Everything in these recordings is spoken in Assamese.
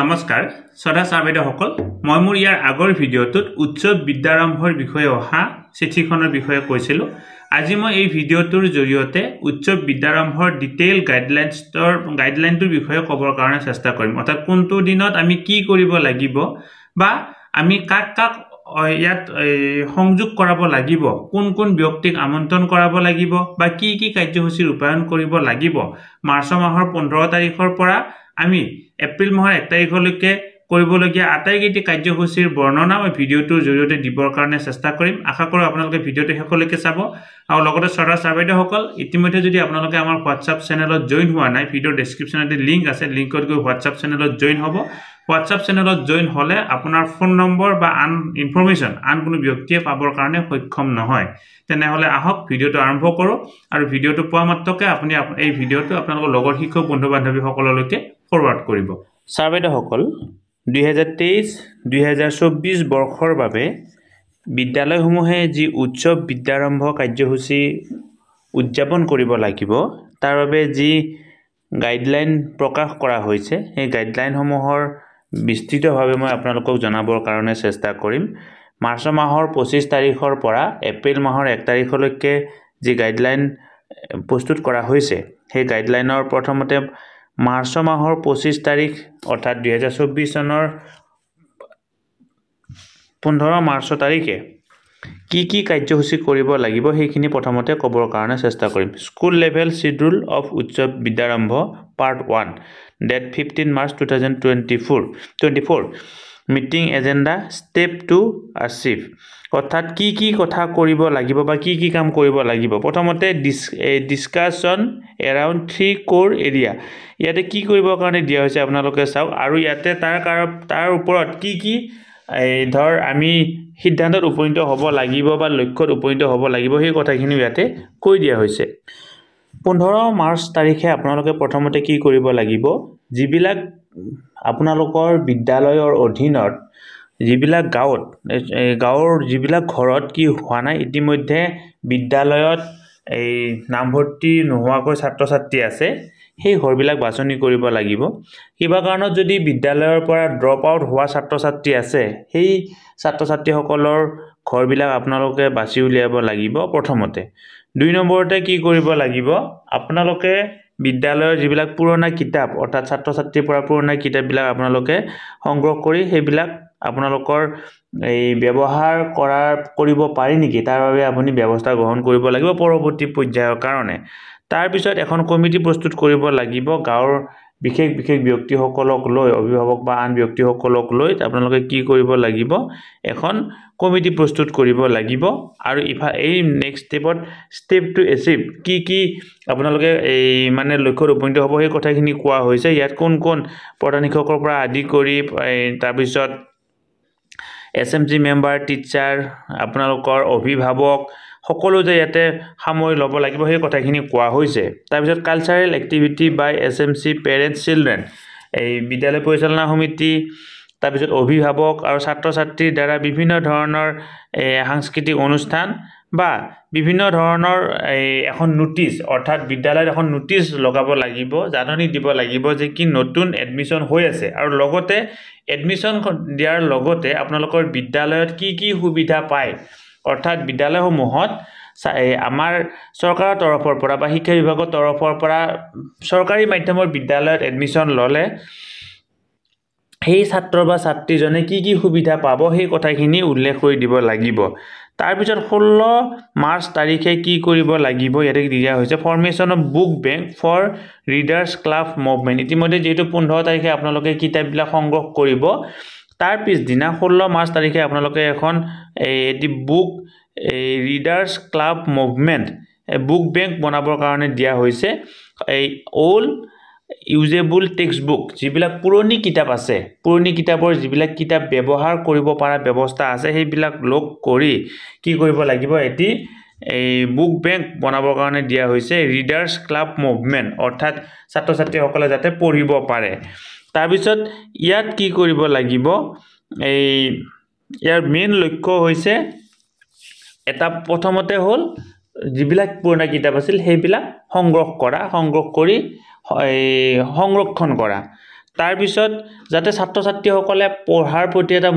নমস্কাৰ শ্ৰদ্ধা চাহ বাইদেউসকল মই মোৰ ইয়াৰ আগৰ ভিডিঅ'টোত উচ্চ বিদ্যাৰম্ভৰ বিষয়ে অহা চিঠিখনৰ বিষয়ে কৈছিলোঁ আজি মই এই ভিডিঅ'টোৰ জৰিয়তে উচ্চ বিদ্যাৰম্ভৰ ডিটেইল গাইডলাইনছৰ গাইডলাইনটোৰ বিষয়ে ক'বৰ কাৰণে চেষ্টা কৰিম অৰ্থাৎ কোনটো দিনত আমি কি কৰিব লাগিব বা আমি কাক কাক ইয়াত সংযোগ কৰাব লাগিব কোন কোন ব্যক্তিক আমন্ত্ৰণ কৰাব লাগিব বা কি কি কাৰ্যসূচী ৰূপায়ণ কৰিব লাগিব মাৰ্চ মাহৰ পোন্ধৰ তাৰিখৰ পৰা আমি এপ্ৰিল মাহৰ এক তাৰিখলৈকে কৰিবলগীয়া আটাইকেইটি কাৰ্যসূচীৰ বৰ্ণনা মই ভিডিঅ'টোৰ জৰিয়তে দিবৰ কাৰণে চেষ্টা কৰিম আশা কৰোঁ আপোনালোকে ভিডিঅ'টো শেষলৈকে চাব আৰু লগতে শ্ৰদ্ধা বাইদেউসকল ইতিমধ্যে যদি আপোনালোকে আমাৰ হোৱাটছআপ চেনেলত জইন হোৱা নাই ভিডিঅ'ৰ ডেছক্ৰিপশ্যনতে লিংক আছে লিংকত গৈ হোৱাটছআপ চেনেলত জইন হ'ব হোৱাটছআপ চেনেলত জইন হ'লে আপোনাৰ ফোন নম্বৰ বা আন ইনফৰ্মেশ্যন আন কোনো ব্যক্তিয়ে পাবৰ কাৰণে সক্ষম নহয় তেনেহ'লে আহক ভিডিঅ'টো আৰম্ভ কৰোঁ আৰু ভিডিঅ'টো পোৱা মাত্ৰকে আপুনি এই ভিডিঅ'টো আপোনালোকৰ লগৰ শিক্ষক বন্ধু বান্ধৱীসকললৈকে ফৰৱাৰ্ড কৰিব ছাৰ বাইদেউসকল দুহেজাৰ তেইছ দুহেজাৰ চৌব্বিছ বৰ্ষৰ বাবে বিদ্যালয়সমূহে যি উৎসৱ বিদ্যাৰম্ভ কাৰ্যসূচী উদযাপন কৰিব লাগিব তাৰ বাবে যি গাইডলাইন প্ৰকাশ কৰা হৈছে সেই গাইডলাইনসমূহৰ বিস্তৃতভাৱে মই আপোনালোকক জনাবৰ কাৰণে চেষ্টা কৰিম মাৰ্চ মাহৰ পঁচিছ তাৰিখৰ পৰা এপ্ৰিল মাহৰ এক তাৰিখলৈকে যি গাইডলাইন প্ৰস্তুত কৰা হৈছে সেই গাইডলাইনৰ প্ৰথমতে মাৰ্চ মাহৰ পঁচিছ তাৰিখ অৰ্থাৎ দুহেজাৰ চৌব্বিছ চনৰ পোন্ধৰ মাৰ্চ তাৰিখে কি কি কাৰ্যসূচী কৰিব লাগিব সেইখিনি প্ৰথমতে ক'বৰ কাৰণে চেষ্টা কৰিম স্কুল লেভেল চিডুল অফ উচ্চ বিদ্যাৰম্ভ part one date fifteen March two thousand twenty four twenty four meeting agenda step to achieve অৰ্থাৎ কি কি কথা কৰিব লাগিব বা কি কি কাম কৰিব লাগিব প্ৰথমতে discussion around three core area ইয়াতে কি কৰিবৰ কাৰণে দিয়া হৈছে আপোনালোকে চাওক আৰু ইয়াতে তাৰ কাৰণ তাৰ ওপৰত কি কি এই ধৰ আমি সিদ্ধান্তত উপনীত হ'ব লাগিব বা লক্ষ্যত উপনীত হ'ব লাগিব সেই কথাখিনিও ইয়াতে কৈ দিয়া হৈছে পোন্ধৰ মাৰ্চ তাৰিখে আপোনালোকে প্ৰথমতে কি কৰিব লাগিব যিবিলাক আপোনালোকৰ বিদ্যালয়ৰ অধীনত যিবিলাক গাঁৱত গাঁৱৰ যিবিলাক ঘৰত কি হোৱা নাই ইতিমধ্যে বিদ্যালয়ত এই নামভৰ্তি নোহোৱাকৈ ছাত্ৰ ছাত্ৰী আছে সেই ঘৰবিলাক বাছনি কৰিব লাগিব কিবা কাৰণত যদি বিদ্যালয়ৰ পৰা ড্ৰপ আউট হোৱা ছাত্ৰ ছাত্ৰী আছে সেই ছাত্ৰ ছাত্ৰীসকলৰ ঘৰবিলাক আপোনালোকে বাছি উলিয়াব লাগিব প্ৰথমতে দুই নম্বৰতে কি কৰিব লাগিব আপোনালোকে বিদ্যালয়ৰ যিবিলাক পুৰণা কিতাপ অৰ্থাৎ ছাত্ৰ ছাত্ৰীৰ পৰা পুৰণা কিতাপবিলাক আপোনালোকে সংগ্ৰহ কৰি সেইবিলাক আপোনালোকৰ এই ব্যৱহাৰ কৰাৰ কৰিব পাৰি নেকি তাৰ বাবে আপুনি ব্যৱস্থা গ্ৰহণ কৰিব লাগিব পৰৱৰ্তী পৰ্যায়ৰ কাৰণে তাৰপিছত এখন কমিটি প্ৰস্তুত কৰিব লাগিব গাঁৱৰ বিশেষ বিশেষ ব্যক্তিসকলক লৈ অভিভাৱক বা আন ব্যক্তিসকলক লৈ আপোনালোকে কি কৰিব লাগিব এখন কমিটি প্ৰস্তুত কৰিব লাগিব আৰু ইফা এই নেক্সট ষ্টেপত ষ্টেপ টু এচিভ কি কি আপোনালোকে এই মানে লক্ষ্যত উপনীত হ'ব সেই কথাখিনি কোৱা হৈছে ইয়াত কোন কোন প্ৰধান শিক্ষকৰ পৰা আদি কৰি তাৰপিছত S M G member teacher আপোনালোকৰ অভিভাৱক সকলো যে ইয়াতে সামৰি ল'ব লাগিব সেই কথাখিনি কোৱা হৈছে তাৰপিছত cultural activity by S M C parents children এই বিদ্যালয় পৰিচালনা সমিতি তাৰপিছত অভিভাৱক আৰু ছাত্ৰ ছাত্ৰীৰ দ্বাৰা বিভিন্ন ধৰণৰ এই সাংস্কৃতিক অনুষ্ঠান বা বিভিন্ন ধৰণৰ এই এখন নোটিছ অৰ্থাৎ বিদ্যালয়ত এখন নোটিছ লগাব লাগিব জাননী দিব লাগিব যে কি নতুন এডমিশ্যন হৈ আছে আৰু লগতে এডমিশ্যন দিয়াৰ লগতে আপোনালোকৰ বিদ্যালয়ত কি কি সুবিধা পায় অৰ্থাৎ বিদ্যালয়সমূহত আমাৰ চৰকাৰৰ তৰফৰ পৰা বা শিক্ষা বিভাগৰ তৰফৰ পৰা চৰকাৰী মাধ্যমৰ বিদ্যালয়ত এডমিশ্যন ল'লে সেই ছাত্ৰ বা ছাত্ৰীজনে কি কি সুবিধা পাব সেই কথাখিনি উল্লেখ কৰি দিব লাগিব তাৰপিছত ষোল্ল মাৰ্চ তাৰিখে কি কৰিব লাগিব ইয়াতে দিয়া হৈছে formation of book bank for readers club movement ইতিমধ্যে যিহেতু পোন্ধৰ তাৰিখে আপোনালোকে কিতাপবিলাক সংগ্ৰহ কৰিব তাৰ পিছদিনা ষোল্ল মাৰ্চ তাৰিখে আপোনালোকে এখন এটি বুক এই readers club movement book bank বনাবৰ কাৰণে দিয়া হৈছে এই অ'ল্ড ইউজেবল টেক্সট বুক যিবিলাক পুৰণি কিতাপ আছে পুৰণি কিতাপৰ যিবিলাক কিতাপ ব্যৱহাৰ কৰিব পৰা ব্যৱস্থা আছে সেইবিলাক লগ কৰি কি কৰিব লাগিব এটি এই বুক বেংক বনাবৰ কাৰণে দিয়া হৈছে ৰিডাৰ্ছ ক্লাব মুভমেণ্ট অৰ্থাৎ ছাত্ৰ ছাত্ৰীসকলে যাতে পঢ়িব পাৰে তাৰপিছত ইয়াত কি কৰিব লাগিব এই ইয়াৰ মেইন লক্ষ্য হৈছে এটা প্ৰথমতে হ'ল যিবিলাক পুৰণা কিতাপ আছিল সেইবিলাক সংগ্ৰহ কৰা সংগ্ৰহ কৰি এই সংৰক্ষণ কৰা তাৰপিছত যাতে ছাত্ৰ ছাত্ৰীসকলে পঢ়াৰ প্ৰতি এটা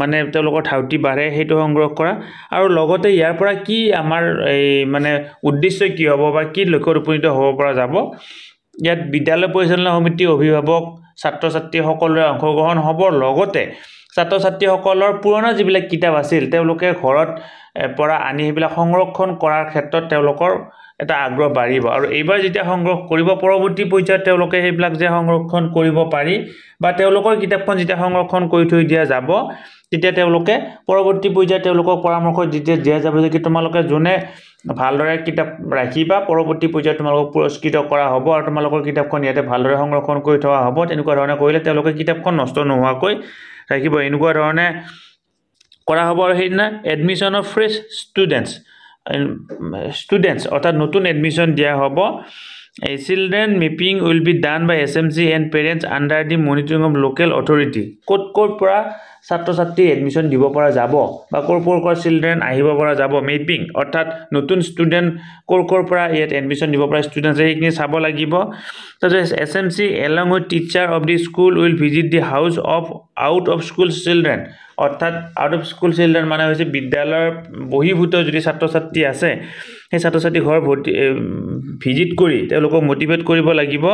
মানে তেওঁলোকৰ ধাউতি বাঢ়ে সেইটো সংগ্ৰহ কৰা আৰু লগতে ইয়াৰ পৰা কি আমাৰ এই মানে উদ্দেশ্য কি হ'ব বা কি লক্ষ্যত উপনীত হ'ব পৰা যাব ইয়াত বিদ্যালয় পৰিচালনা সমিতিৰ অভিভাৱক ছাত্ৰ ছাত্ৰীসকলে অংশগ্ৰহণ হ'বৰ লগতে ছাত্ৰ ছাত্ৰীসকলৰ পুৰণা যিবিলাক কিতাপ আছিল তেওঁলোকে ঘৰত পৰা আনি সেইবিলাক সংৰক্ষণ কৰাৰ ক্ষেত্ৰত তেওঁলোকৰ এটা আগ্ৰহ বাঢ়িব আৰু এইবাৰ যেতিয়া সংগ্ৰহ কৰিব পৰৱৰ্তী পৰ্যায়ত তেওঁলোকে সেইবিলাক যে সংৰক্ষণ কৰিব পাৰি বা তেওঁলোকৰ কিতাপখন যেতিয়া সংৰক্ষণ কৰি থৈ দিয়া যাব তেতিয়া তেওঁলোকে পৰৱৰ্তী পৰ্যায়ত তেওঁলোকক পৰামৰ্শ যেতিয়া দিয়া যাব যে কি তোমালোকে যোনে ভালদৰে কিতাপ ৰাখিবা পৰৱৰ্তী পৰ্যায়ত তোমালোকক পুৰস্কৃত কৰা হ'ব আৰু তোমালোকৰ কিতাপখন ইয়াতে ভালদৰে সংৰক্ষণ কৰি থোৱা হ'ব তেনেকুৱা ধৰণে কৰিলে তেওঁলোকে কিতাপখন নষ্ট নোহোৱাকৈ ৰাখিব এনেকুৱা ধৰণে কৰা হ'ব আৰু সেইদিনা admission of fresh students students অৰ্থাৎ নতুন এডমিশ্যন দিয়া হ'ব এই children mapping will be done by S M C and parents under the monitoring of local authority ক'ত ক'ৰ পৰা ছাত্ৰ ছাত্ৰী এডমিশ্যন দিব পৰা যাব বা ক'ৰ ক'ৰ ক'ৰ চিলড্ৰেন আহিব পৰা যাব মেপিং অৰ্থাৎ নতুন ষ্টুডেণ্ট ক'ৰ ক'ৰ পৰা ইয়াত এডমিশ্যন দিব পৰা ষ্টুডেণ্ট আছে সেইখিনি চাব লাগিব তাৰপিছত S M C along with teacher of the school will visit the house of out of school children অৰ্থাৎ আউট অফ স্কুল চিলড্ৰেন মানে হৈছে বিদ্যালয়ৰ বহিভূত যদি ছাত্ৰ ছাত্ৰী আছে সেই ছাত্ৰ ছাত্ৰী ঘৰ ভৰ্তি ভিজিট কৰি তেওঁলোকক মটিভেট কৰিব লাগিব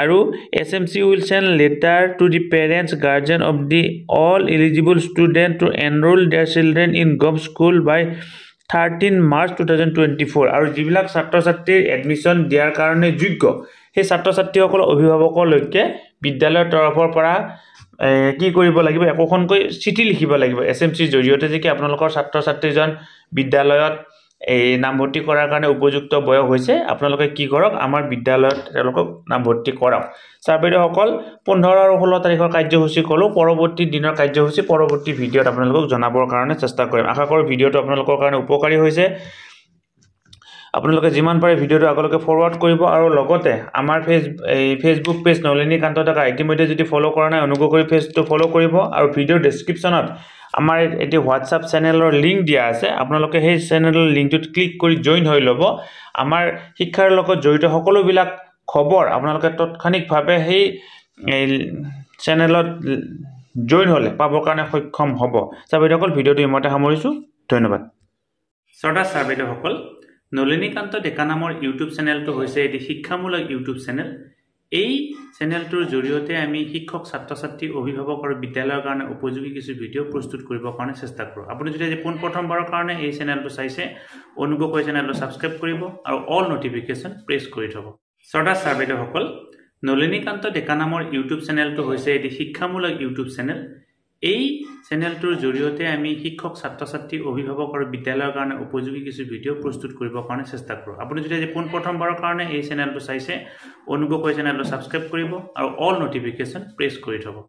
আৰু S M C will send letter to the parents guardian of the all eligible student to enrol their children in gov school by thirteen March two thousand twenty four আৰু যিবিলাক ছাত্ৰ ছাত্ৰীৰ এডমিশ্যন দিয়াৰ কাৰণে যোগ্য সেই ছাত্ৰ ছাত্ৰীসকলৰ অভিভাৱকলৈকে বিদ্যালয়ৰ তৰফৰ পৰা কি কৰিব লাগিব একোখনকৈ চিঠি লিখিব লাগিব এছ এম চিৰ জৰিয়তে যে কি আপোনালোকৰ ছাত্ৰ ছাত্ৰীজন বিদ্যালয়ত এই নামভৰ্তি কৰাৰ কাৰণে উপযুক্ত বয়স হৈছে আপোনালোকে কি কৰক আমাৰ বিদ্যালয়ত তেওঁলোকক নামভৰ্তি কৰাওক ছাৰ বাইদেউসকল পোন্ধৰ আৰু ষোল্ল তাৰিখৰ কাৰ্যসূচী ক'লোঁ পৰৱৰ্তী দিনৰ কাৰ্যসূচী পৰৱৰ্তী ভিডিঅ'ত আপোনালোকক জনাবৰ কাৰণে চেষ্টা কৰিম আশা কৰোঁ ভিডিঅ'টো আপোনালোকৰ কাৰণে উপকাৰী হৈছে আপোনালোকে যিমান পাৰে ভিডিঅ'টো আগলৈকে ফৰৱাৰ্ড কৰিব আৰু লগতে আমাৰ ফেচ এই ফেচবুক পেজ নলিনীকান্ত ডেকা ইতিমধ্যে যদি ফ'ল' কৰা নাই অনুগ্ৰহ কৰি ফেচটো ফ'ল' কৰিব আৰু ভিডিঅ'ৰ ডেছক্ৰিপশ্যনত আমাৰ এটি হোৱাটছআপ চেনেলৰ লিংক দিয়া আছে আপোনালোকে সেই চেনেলৰ লিংকটোত ক্লিক কৰি জইন হৈ ল'ব আমাৰ শিক্ষাৰ লগত জড়িত সকলোবিলাক খবৰ আপোনালোকে তৎক্ষণিকভাৱে সেই চেনেলত জইন হ'লে পাবৰ কাৰণে সক্ষম হ'ব চাবিধসকল ভিডিঅ'টো ইমতে সামৰিছোঁ ধন্যবাদ শ্ৰদ্ধা চাবিধসকল নলিনীকান্ত ডেকা নামৰ ইউটিউব চেনেলটো হৈছে এটি শিক্ষামূলক ইউটিউব চেনেল এই চেনেলটোৰ জৰিয়তে আমি শিক্ষক ছাত্ৰ ছাত্ৰী অভিভাৱক আৰু বিদ্যালয়ৰ কাৰণে উপযোগী কিছু ভিডিঅ' প্ৰস্তুত কৰিবৰ কাৰণে চেষ্টা কৰোঁ আপুনি যদি আজি পোনপ্ৰথমবাৰৰ কাৰণে এই চেনেলটো চাইছে অনুগ্ৰহ কৰি চেনেলটো ছাবস্ক্ৰাইব কৰিব আৰু অল নটিফিকেশ্যন প্ৰেছ কৰি থ'ব শ্ৰদ্ধা ছাৰ বাইদেউসকল নলিনীকান্ত ডেকা নামৰ ইউটিউব চেনেলটো হৈছে এটি শিক্ষামূলক ইউটিউব চেনেল এই চেনেলটোৰ জৰিয়তে আমি শিক্ষক ছাত্ৰ ছাত্ৰী অভিভাৱক আৰু বিদ্যালয়ৰ কাৰণে উপযোগী কিছু ভিডিঅ' প্ৰস্তুত কৰিবৰ কাৰণে চেষ্টা কৰোঁ আপুনি যদি আজি পোনপ্ৰথমবাৰৰ কাৰণে এই চেনেলটো চাইছে অনুগ্ৰহ কৰি চেনেলটো ছাবস্ক্ৰাইব কৰিব আৰু অল নটিফিকেশ্যন প্ৰেছ কৰি থ'ব